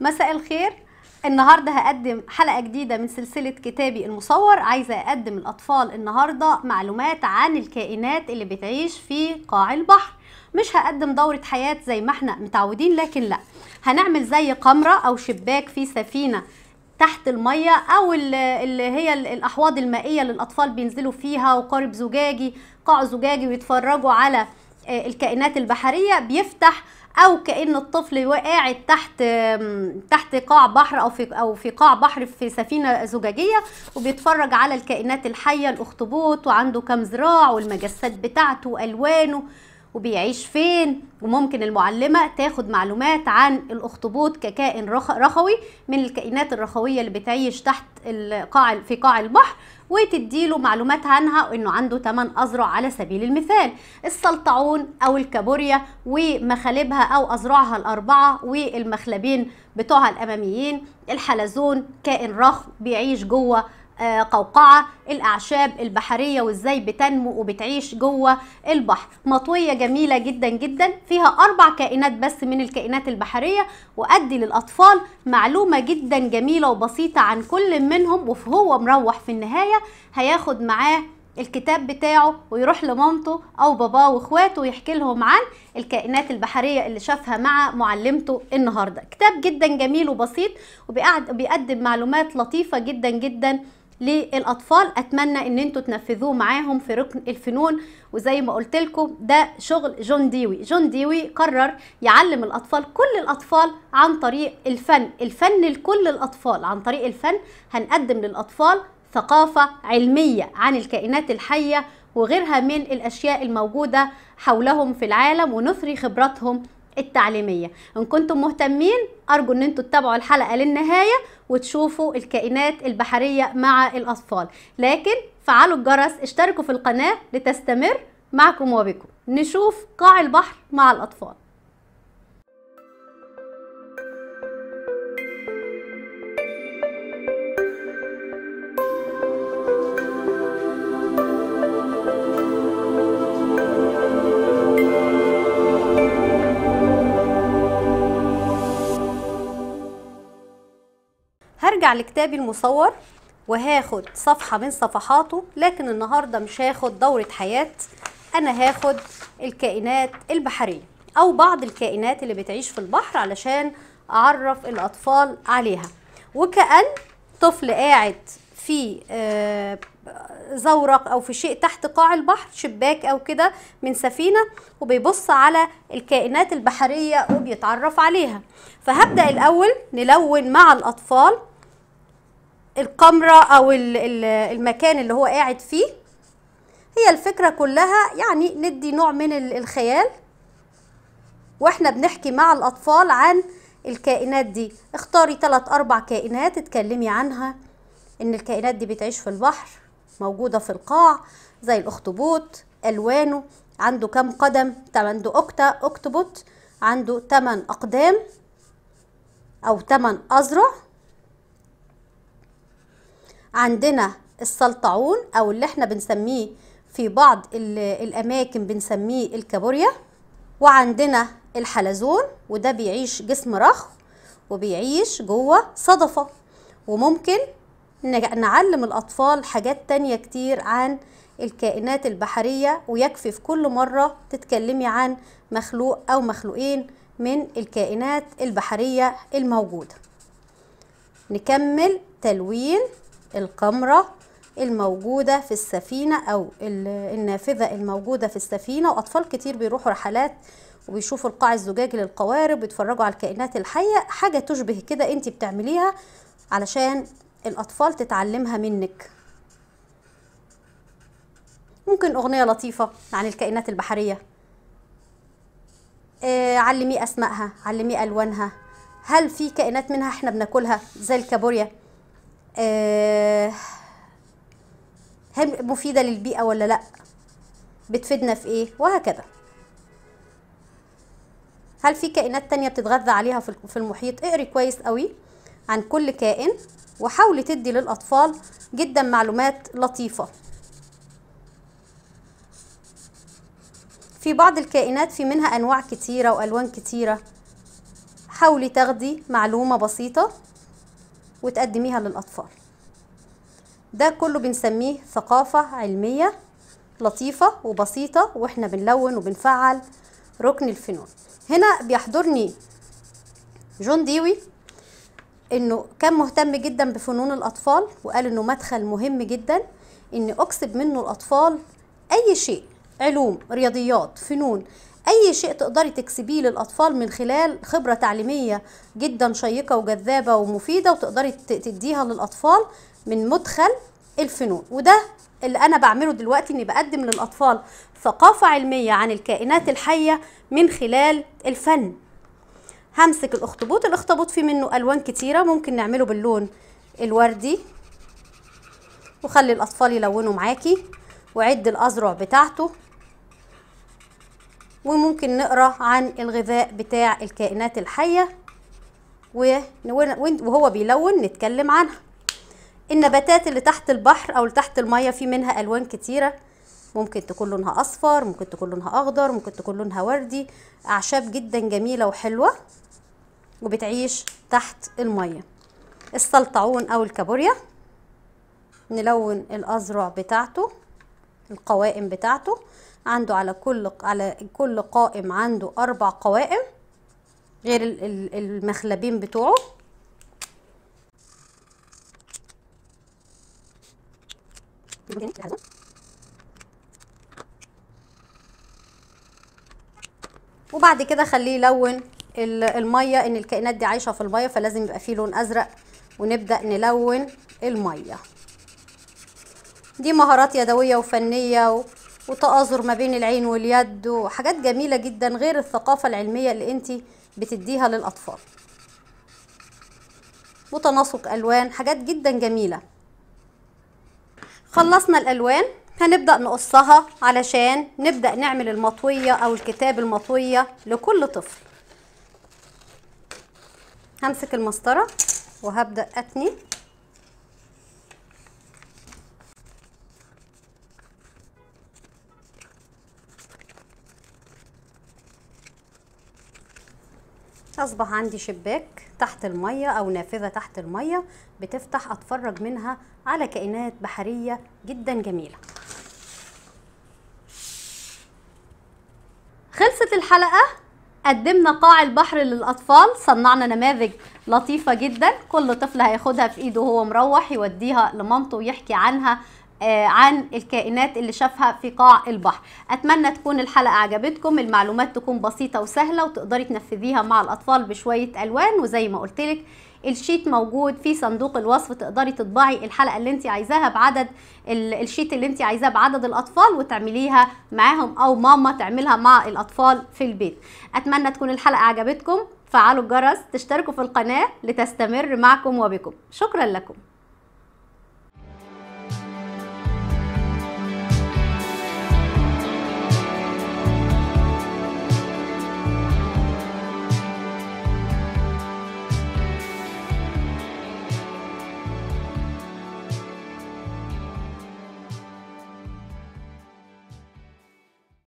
مساء الخير النهارده هقدم حلقه جديده من سلسله كتابي المصور عايزه اقدم الاطفال النهارده معلومات عن الكائنات اللي بتعيش في قاع البحر مش هقدم دورة حياة زي ما احنا متعودين لكن لا هنعمل زي قمرة او شباك في سفينة تحت المية او اللي هي الاحواض المائية اللي الاطفال بينزلوا فيها وقارب زجاجي قاع زجاجي ويتفرجوا على آه، الكائنات البحرية بيفتح او كان الطفل قاعد تحت تحت قاع بحر او في او في قاع بحر في سفينه زجاجيه وبيتفرج على الكائنات الحيه الاخطبوط وعنده كام ذراع والمجسات بتاعته والوانه وبيعيش فين وممكن المعلمة تاخد معلومات عن الأخطبوط ككائن رخوي من الكائنات الرخوية اللي بتعيش تحت القاع في قاع البحر وتديله معلومات عنها انه عنده 8 اذرع على سبيل المثال السلطعون او الكابوريا ومخالبها او اذرعها الاربعه والمخلبين بتوعها الاماميين الحلزون كائن رخ بيعيش جوه آه، قوقعة الأعشاب البحرية وإزاي بتنمو وبتعيش جوه البحر مطوية جميلة جدا جدا فيها أربع كائنات بس من الكائنات البحرية وأدي للأطفال معلومة جدا جميلة وبسيطة عن كل منهم وهو مروح في النهاية هياخد معاه الكتاب بتاعه ويروح لمامته او باباه واخواته ويحكي لهم عن الكائنات البحريه اللي شافها مع معلمته النهارده كتاب جدا جميل وبسيط وبيقدم معلومات لطيفه جدا جدا للاطفال اتمنى ان انتوا تنفذوه معاهم في ركن الفنون وزي ما قلت لكم ده شغل جون ديوي جون ديوي قرر يعلم الاطفال كل الاطفال عن طريق الفن الفن لكل الاطفال عن طريق الفن هنقدم للاطفال ثقافه علميه عن الكائنات الحيه وغيرها من الاشياء الموجوده حولهم في العالم ونثري خبراتهم التعليمية إن كنتم مهتمين أرجو أن أنتم تتابعوا الحلقة للنهاية وتشوفوا الكائنات البحرية مع الأطفال لكن فعلوا الجرس اشتركوا في القناة لتستمر معكم وبكم نشوف قاع البحر مع الأطفال هرجع لكتابي المصور وهاخد صفحة من صفحاته لكن النهاردة مش هاخد دورة حياة أنا هاخد الكائنات البحرية أو بعض الكائنات اللي بتعيش في البحر علشان أعرف الأطفال عليها وكأن طفل قاعد في آه، زورق او في شيء تحت قاع البحر شباك او كده من سفينه وبيبص على الكائنات البحريه وبيتعرف عليها فهبدا الاول نلون مع الاطفال القمره او المكان اللي هو قاعد فيه هي الفكره كلها يعني ندي نوع من الخيال واحنا بنحكي مع الاطفال عن الكائنات دي اختاري ثلاث اربع كائنات اتكلمي عنها ان الكائنات دي بتعيش في البحر موجوده في القاع زي الاخطبوط الوانه عنده كام قدم عنده اوكتا اكتبوت عنده 8 اقدام او 8 اذرع عندنا السلطعون او اللي احنا بنسميه في بعض الاماكن بنسميه الكابوريا وعندنا الحلزون وده بيعيش جسم رخو وبيعيش جوه صدفه وممكن نعلم الاطفال حاجات تانية كتير عن الكائنات البحريه ويكفي في كل مره تتكلمي عن مخلوق او مخلوقين من الكائنات البحريه الموجوده نكمل تلوين القمرة الموجودة في السفينة أو النافذة الموجودة في السفينة وأطفال كتير بيروحوا رحلات وبيشوفوا القاع الزجاجي للقوارب بيتفرجوا على الكائنات الحية حاجة تشبه كده أنت بتعمليها علشان الأطفال تتعلمها منك ممكن أغنية لطيفة عن الكائنات البحرية آه علميه أسمائها علميه ألوانها هل في كائنات منها احنا بناكلها زي الكابوريا آه، هل مفيده للبيئه ولا لا بتفيدنا في ايه وهكذا هل في كائنات تانية بتتغذى عليها في المحيط اقري كويس قوي عن كل كائن وحاولي تدي للاطفال جدا معلومات لطيفه في بعض الكائنات في منها انواع كتيره والوان كتيره حاولي تاخدي معلومه بسيطه وتقدميها للأطفال ده كله بنسميه ثقافة علمية لطيفة وبسيطة واحنا بنلون وبنفعل ركن الفنون هنا بيحضرني جون ديوي انه كان مهتم جدا بفنون الاطفال وقال انه مدخل مهم جدا ان اكسب منه الاطفال اي شيء علوم رياضيات فنون اي شيء تقدري تكسبيه للاطفال من خلال خبره تعليميه جدا شيقه وجذابه ومفيده وتقدري تديها للاطفال من مدخل الفنون وده اللي انا بعمله دلوقتي اني بقدم للاطفال ثقافه علميه عن الكائنات الحيه من خلال الفن همسك الاخطبوط الاخطبوط فيه منه الوان كتيره ممكن نعمله باللون الوردي وخلي الاطفال يلونوا معاكي وعد الأذرع بتاعته وممكن نقرا عن الغذاء بتاع الكائنات الحيه وهو بيلون نتكلم عنها النباتات اللي تحت البحر او اللي تحت الميه في منها الوان كتيره ممكن تكون لونها اصفر ممكن تكون لونها اخضر ممكن تكون لونها وردي اعشاب جدا جميله وحلوه وبتعيش تحت الميه السلطعون او الكابوريا نلون الازرع بتاعته القوائم بتاعته عنده على كل على كل قائم عنده اربع قوائم غير المخلبين بتوعه وبعد كده خليه يلون الميه ان الكائنات دي عايشه في الميه فلازم يبقى فيه لون ازرق ونبدا نلون الميه دي مهارات يدويه وفنيه وتآزر ما بين العين واليد وحاجات جميلة جدا غير الثقافة العلمية اللي انت بتديها للأطفال وتناسق ألوان حاجات جدا جميلة خلصنا الألوان هنبدأ نقصها علشان نبدأ نعمل المطوية أو الكتاب المطوية لكل طفل همسك المسطرة وهبدأ أتني أصبح عندي شباك تحت المية أو نافذة تحت المية بتفتح أتفرج منها على كائنات بحرية جدا جميلة خلصت الحلقة قدمنا قاع البحر للأطفال صنعنا نماذج لطيفة جدا كل طفل هياخدها في إيده وهو مروح يوديها لمامته ويحكي عنها آه، عن الكائنات اللي شافها في قاع البحر اتمنى تكون الحلقه عجبتكم المعلومات تكون بسيطه وسهله وتقدري تنفذيها مع الاطفال بشويه الوان وزي ما قلت لك الشيت موجود في صندوق الوصف تقدري تطبعي الحلقه اللي انت عايزاها بعدد الشيت اللي انت عايزاه بعدد الاطفال وتعمليها معاهم او ماما تعملها مع الاطفال في البيت اتمنى تكون الحلقه عجبتكم فعلوا الجرس تشتركوا في القناه لتستمر معكم وبكم شكرا لكم